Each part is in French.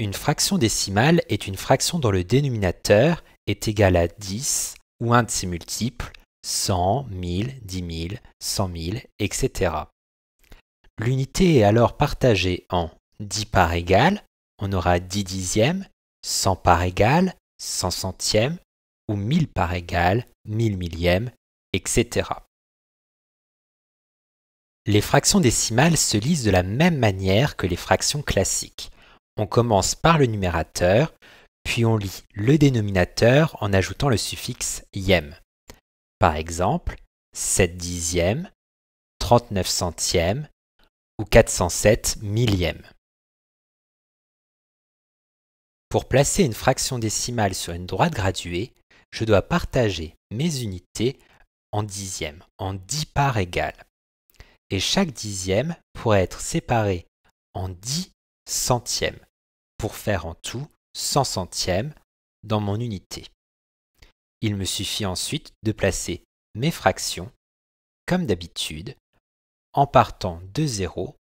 Une fraction décimale est une fraction dont le dénominateur est égal à 10 ou un de ses multiples, 100, 1000, 10 000, 100 000, etc. L'unité est alors partagée en 10 parts égales, on aura 10 dixièmes, 100 parts égales, 100 centièmes, ou 1000 parts égales, 1000 millièmes, etc. Les fractions décimales se lisent de la même manière que les fractions classiques on commence par le numérateur, puis on lit le dénominateur en ajoutant le suffixe yem. Par exemple, 7 dixièmes, 39 centièmes ou 407 millièmes. Pour placer une fraction décimale sur une droite graduée, je dois partager mes unités en dixièmes, en dix parts égales. Et chaque dixième pourrait être séparé en dix centièmes, pour faire en tout 100 centièmes dans mon unité. Il me suffit ensuite de placer mes fractions, comme d'habitude, en partant de 0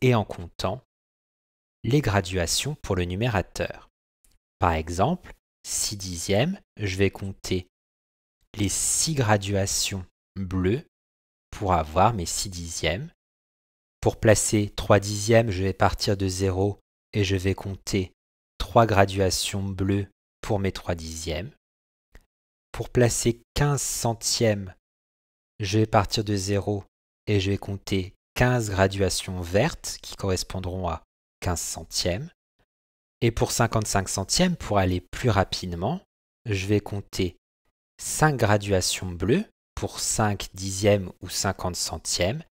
et en comptant les graduations pour le numérateur. Par exemple, 6 dixièmes, je vais compter les 6 graduations bleues pour avoir mes 6 dixièmes. Pour placer 3 dixièmes, je vais partir de 0 et je vais compter 3 graduations bleues pour mes 3 dixièmes. Pour placer 15 centièmes, je vais partir de 0 et je vais compter 15 graduations vertes qui correspondront à 15 centièmes. Et pour 55 centièmes, pour aller plus rapidement, je vais compter 5 graduations bleues pour 5 dixièmes ou 50 centièmes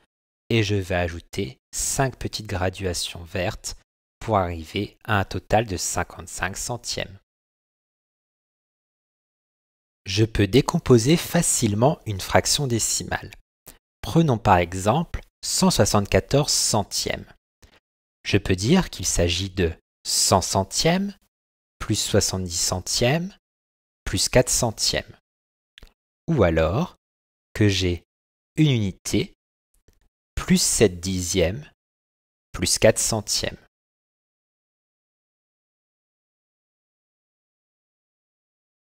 et je vais ajouter 5 petites graduations vertes pour arriver à un total de 55 centièmes. Je peux décomposer facilement une fraction décimale. Prenons par exemple 174 centièmes. Je peux dire qu'il s'agit de 100 centièmes plus 70 centièmes plus 4 centièmes. Ou alors que j'ai une unité plus 7 dixièmes plus 4 centièmes.